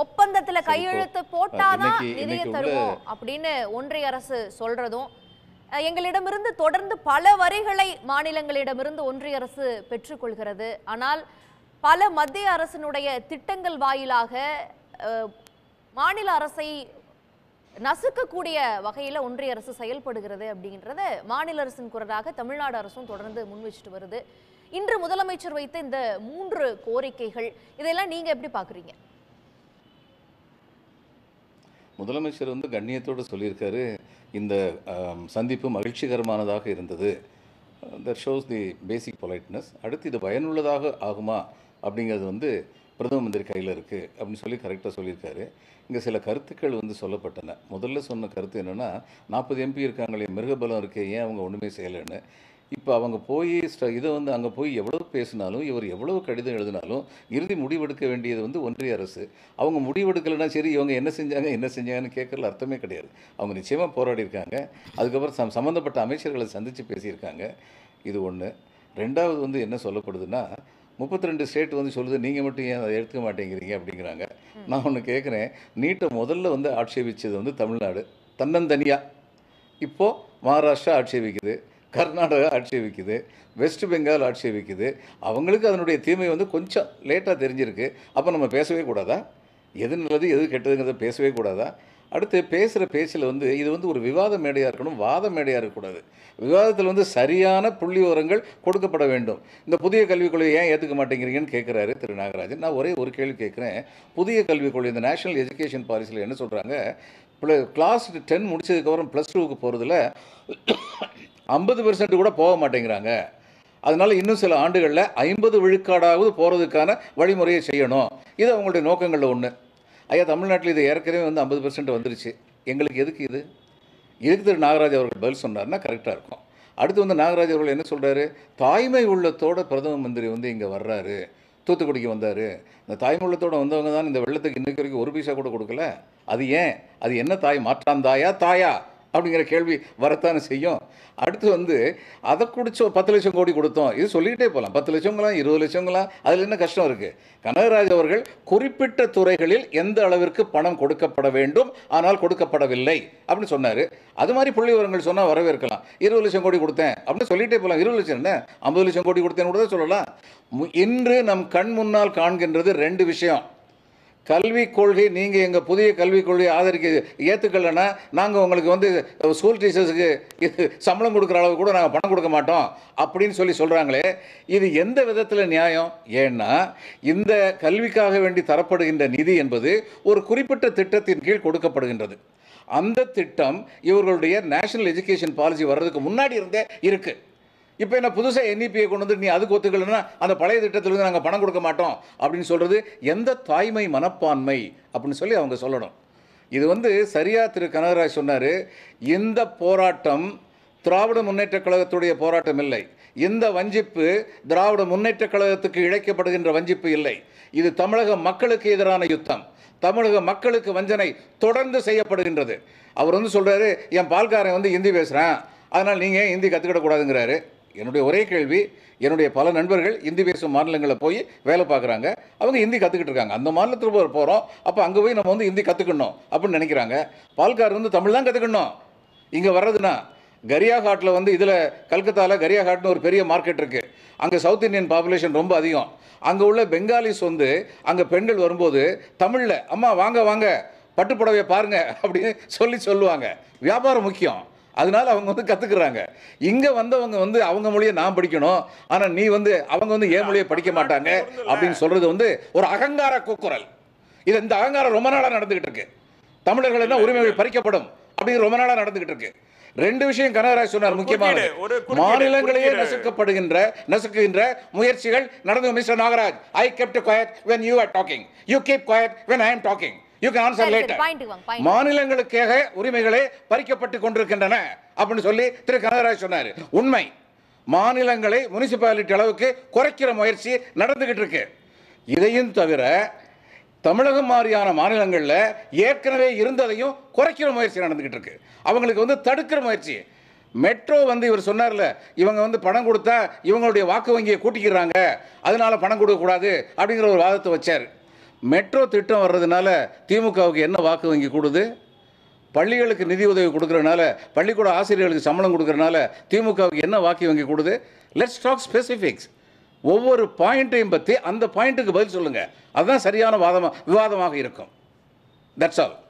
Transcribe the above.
ஒப்பந்தத்துல கையெழுத்து போட்டாதான் நிதியை தருவோம் அப்படின்னு ஒன்றிய அரசு சொல்றதும் எங்களிடமிருந்து தொடர்ந்து பல வரிகளை மாநிலங்களிடமிருந்து ஒன்றிய அரசு பெற்றுக்கொள்கிறது ஆனால் பல மத்திய அரசினுடைய திட்டங்கள் வாயிலாக மாநில அரசை நசுக்கக்கூடிய வகையில் ஒன்றிய அரசு செயல்படுகிறது அப்படின்றத மாநில அரசின் குரலாக தமிழ்நாடு அரசும் தொடர்ந்து முன் வச்சுட்டு வருது இன்று முதலமைச்சர் வைத்த இந்த மூன்று கோரிக்கைகள் இதெல்லாம் நீங்க எப்படி பாக்குறீங்க முதலமைச்சர் வந்து கண்ணியத்தோடு சொல்லியிருக்காரு இந்த சந்திப்பு மகிழ்ச்சிகரமானதாக இருந்தது that shows the basic politeness அடுத்து இது பயனுள்ளதாக ஆகுமா அப்படிங்கிறது வந்து பிரதம மந்திரி கையில் இருக்குது அப்படின்னு சொல்லி கரெக்டாக சொல்லியிருக்காரு இங்கே சில கருத்துக்கள் வந்து சொல்லப்பட்டன முதல்ல சொன்ன கருத்து என்னென்னா நாற்பது எம்பி இருக்காங்களே மிருகபலம் இருக்கே ஏன் அவங்க ஒன்றுமே செய்யலைன்னு இப்போ அவங்க போய் இதை வந்து அங்கே போய் எவ்வளோ பேசினாலும் இவர் எவ்வளோ கடிதம் எழுதினாலும் இறுதி முடிவெடுக்க வேண்டியது வந்து ஒன்றிய அரசு அவங்க முடிவெடுக்கலைன்னா சரி இவங்க என்ன செஞ்சாங்க என்ன செஞ்சாங்கன்னு கேட்குறது அர்த்தமே கிடையாது அவங்க நிச்சயமாக போராடி இருக்காங்க அதுக்கப்புறம் சம் சம்மந்தப்பட்ட அமைச்சர்களை சந்தித்து பேசியிருக்காங்க இது ஒன்று ரெண்டாவது வந்து என்ன சொல்லப்படுதுன்னா முப்பத்தி ரெண்டு ஸ்டேட் வந்து சொல்லுது நீங்கள் மட்டும் ஏன் அதை எடுத்துக்க மாட்டேங்கிறீங்க அப்படிங்கிறாங்க நான் ஒன்று கேட்குறேன் நீட்டை முதல்ல வந்து ஆட்சேபித்தது வந்து தமிழ்நாடு தன்னந்தனியாக இப்போது மகாராஷ்டிரா ஆட்சேபிக்குது கர்நாடகா ஆட்சேபிக்குது வெஸ்ட் பெங்கால் ஆட்சேபிக்குது அவங்களுக்கு அதனுடைய தீமை வந்து கொஞ்சம் லேட்டாக தெரிஞ்சிருக்கு அப்போ நம்ம பேசவே கூடாதா எது நல்லது எது கெட்டதுங்கிறத பேசவே கூடாதா அடுத்து பேசுகிற பேச்சில் வந்து இது வந்து ஒரு விவாத மேடையாக இருக்கணும் வாத மேடையாக இருக்கக்கூடாது விவாதத்தில் வந்து சரியான புள்ளி உரங்கள் கொடுக்கப்பட வேண்டும் இந்த புதிய கல்விக் கொள்கையை ஏன் ஏற்றுக்க மாட்டேங்கிறீங்கன்னு கேட்குறாரு திரு நாகராஜன் நான் ஒரே ஒரு கேள்வி கேட்குறேன் புதிய கல்விக் கொள்கை இந்த நேஷனல் எஜுகேஷன் பாலிசியில் என்ன சொல்கிறாங்க ப்ள கிளாஸ் டென் முடிச்சதுக்கப்புறம் ப்ளஸ் டூவுக்கு போகிறதுல ஐம்பது பெர்சன்ட் கூட போக மாட்டேங்கிறாங்க அதனால் இன்னும் சில ஆண்டுகளில் ஐம்பது விழுக்காடாவது போகிறதுக்கான வழிமுறையை செய்யணும் இது அவங்களுடைய நோக்கங்களில் ஒன்று ஐயா தமிழ்நாட்டில் இது ஏற்கனவே வந்து ஐம்பது பெர்சன்ட் வந்துருச்சு எங்களுக்கு எதுக்கு இது எதுக்கு திரு நாகராஜ் அவர்கள் பதில் சொன்னார்னா கரெக்டாக இருக்கும் அடுத்து வந்து நாகராஜ் அவர்கள் என்ன சொல்கிறாரு தாய்மை உள்ளத்தோட பிரதம மந்திரி வந்து இங்கே வர்றாரு தூத்துக்குடிக்கு வந்தார் இந்த தாய்மூலத்தோடு வந்தவங்க தான் இந்த வெள்ளத்துக்கு இன்றைக்கு வரைக்கும் ஒரு பைசா கூட கொடுக்கல அது ஏன் அது என்ன தாய் மாற்றாந்தாயா தாயா அப்படிங்கிற கேள்வி வரத்தானே செய்யும் அடுத்து வந்து அதை குடிச்சோம் பத்து லட்சம் கோடி கொடுத்தோம் இது சொல்லிக்கிட்டே போகலாம் பத்து லட்சங்களாம் இருபது லட்சங்களாம் அதில் என்ன கஷ்டம் இருக்குது கனகராஜ் அவர்கள் குறிப்பிட்ட துறைகளில் எந்த அளவிற்கு பணம் கொடுக்கப்பட வேண்டும் ஆனால் கொடுக்கப்படவில்லை அப்படின்னு சொன்னார் அது மாதிரி புள்ளி விவரங்கள் சொன்னால் வரவேற்கலாம் இருபது லட்சம் கோடி கொடுத்தேன் அப்படின்னு சொல்லிகிட்டே போகலாம் இருபது லட்சம் என்ன ஐம்பது லட்சம் கோடி கொடுத்தேன்னு கூட சொல்லலாம் இன்று நம் கண் முன்னால் காண்கின்றது ரெண்டு விஷயம் கல்விக் கொள்கை நீங்கள் எங்கள் புதிய கல்விக் கொள்கையை ஆதரிக்க ஏற்றுக்கலைன்னா நாங்கள் உங்களுக்கு வந்து ஸ்கூல் டீச்சர்ஸுக்கு சம்பளம் கொடுக்குற அளவு கூட நாங்கள் பணம் கொடுக்க மாட்டோம் அப்படின்னு சொல்லி சொல்கிறாங்களே இது எந்த விதத்தில் நியாயம் ஏன்னா இந்த கல்விக்காக வேண்டி தரப்படுகின்ற நிதி என்பது ஒரு குறிப்பிட்ட திட்டத்தின் கீழ் கொடுக்கப்படுகின்றது அந்த திட்டம் இவர்களுடைய நேஷனல் எஜுகேஷன் பாலிசி வர்றதுக்கு முன்னாடி இருந்தே இருக்குது இப்போ என்ன புதுசாக என்இபியை e கொண்டு வந்து நீ அதுக்கு ஒத்துக்கலைன்னா அந்த பழைய திட்டத்திலிருந்து நாங்கள் பணம் கொடுக்க மாட்டோம் அப்படின்னு சொல்கிறது எந்த தாய்மை மனப்பான்மை அப்படின்னு சொல்லி அவங்க சொல்லணும் இது வந்து சரியாக திரு கனகராஜ் சொன்னார் இந்த போராட்டம் திராவிட முன்னேற்ற கழகத்துடைய போராட்டம் இல்லை இந்த வஞ்சிப்பு திராவிட முன்னேற்ற கழகத்துக்கு இழைக்கப்படுகின்ற வஞ்சிப்பு இல்லை இது தமிழக மக்களுக்கு எதிரான யுத்தம் தமிழக மக்களுக்கு வஞ்சனை தொடர்ந்து செய்யப்படுகின்றது அவர் வந்து சொல்கிறாரு என் பால்காரன் வந்து ஹிந்தி பேசுகிறேன் அதனால் நீங்கள் ஹிந்தி கற்றுக்கிடக்கூடாதுங்கிறாரு என்னுடைய ஒரே கேள்வி என்னுடைய பல நண்பர்கள் இந்தி பேசும் மாநிலங்களில் போய் வேலை பார்க்குறாங்க அவங்க ஹிந்தி கற்றுக்கிட்டு இருக்காங்க அந்த மாநிலத்தில் போய் போகிறோம் அப்போ அங்கே போய் நம்ம வந்து ஹிந்தி கற்றுக்கணும் அப்படின்னு நினைக்கிறாங்க பால்கார் வந்து தமிழ் தான் கற்றுக்கணும் இங்கே வர்றதுன்னா கரியா ஹாட்டில் வந்து இதில் கல்கத்தாவில் கரியா ஹாட்னு ஒரு பெரிய மார்க்கெட் இருக்குது அங்கே சவுத் இந்தியன் பாப்புலேஷன் ரொம்ப அதிகம் அங்கே உள்ள பெங்காலிஸ் வந்து அங்கே பெண்கள் வரும்போது தமிழில் அம்மா வாங்க வாங்க பட்டுப்புடவையை பாருங்கள் அப்படின்னு சொல்லி சொல்லுவாங்க வியாபாரம் முக்கியம் அதனால அவங்க வந்து கத்துக்கிறாங்க இங்க வந்தவங்க வந்து அவங்க மொழியை நான் படிக்கணும் ஆனா நீ வந்து அவங்க வந்து ஏன் மொழியை படிக்க மாட்டாங்க அப்படின்னு சொல்றது வந்து ஒரு அகங்கார கூக்குரல் இது இந்த அகங்காரம் ரொம்ப நாளா நடந்துகிட்டு இருக்கு தமிழர்கள் என்ன உரிமைகள் பறிக்கப்படும் அப்படின்னு ரொம்ப நாளா நடந்துகிட்டு இருக்கு ரெண்டு விஷயம் கனகராஜ் சொன்னார் முக்கியமான மாநிலங்களையே நசுக்கப்படுகின்ற நசுக்குகின்ற முயற்சிகள் நடந்து Mister Nagaraj I kept quiet when you are talking you keep quiet when I am talking you can answer later மாநிலங்களுக்காக உரிமைகளே பறிக்கப்பட்டு கொண்டிருக்கின்றன அப்படின்னு சொல்லி திரு கனகராஜ் சொன்னார் உண்மை மாநிலங்களை முனிசிபாலிட்டி அளவுக்கு குறைக்கிற முயற்சி நடந்துகிட்டு இருக்கு இதையும் தவிர தமிழகம் மாதிரியான மாநிலங்களில் ஏற்கனவே இருந்ததையும் குறைக்கிற முயற்சி நடந்துகிட்டு இருக்கு அவங்களுக்கு வந்து தடுக்கிற முயற்சி மெட்ரோ வந்து இவர் சொன்னார்ல இவங்க வந்து பணம் கொடுத்தா இவங்களுடைய வாக்கு வங்கியை கூட்டிக்கிறாங்க அதனால பணம் கொடுக்கக்கூடாது அப்படிங்கிற ஒரு வாதத்தை வச்சார் மெட்ரோ திட்டம் வர்றதுனால திமுகவுக்கு என்ன வாக்கு வங்கி கூடுது பள்ளிகளுக்கு நிதி உதவி கொடுக்குறதுனால பள்ளிக்கூட ஆசிரியர்களுக்கு சம்பளம் கொடுக்குறனால திமுகவுக்கு என்ன வாக்கு வங்கி கொடுது லெட்ஸ் டாக் ஸ்பெசிஃபிக்ஸ் ஒவ்வொரு பாயிண்ட்டையும் பற்றி அந்த பாயிண்ட்டுக்கு பதில் சொல்லுங்கள் அதுதான் சரியான வாதமாக விவாதமாக இருக்கும் தட்ஸ் ஆல்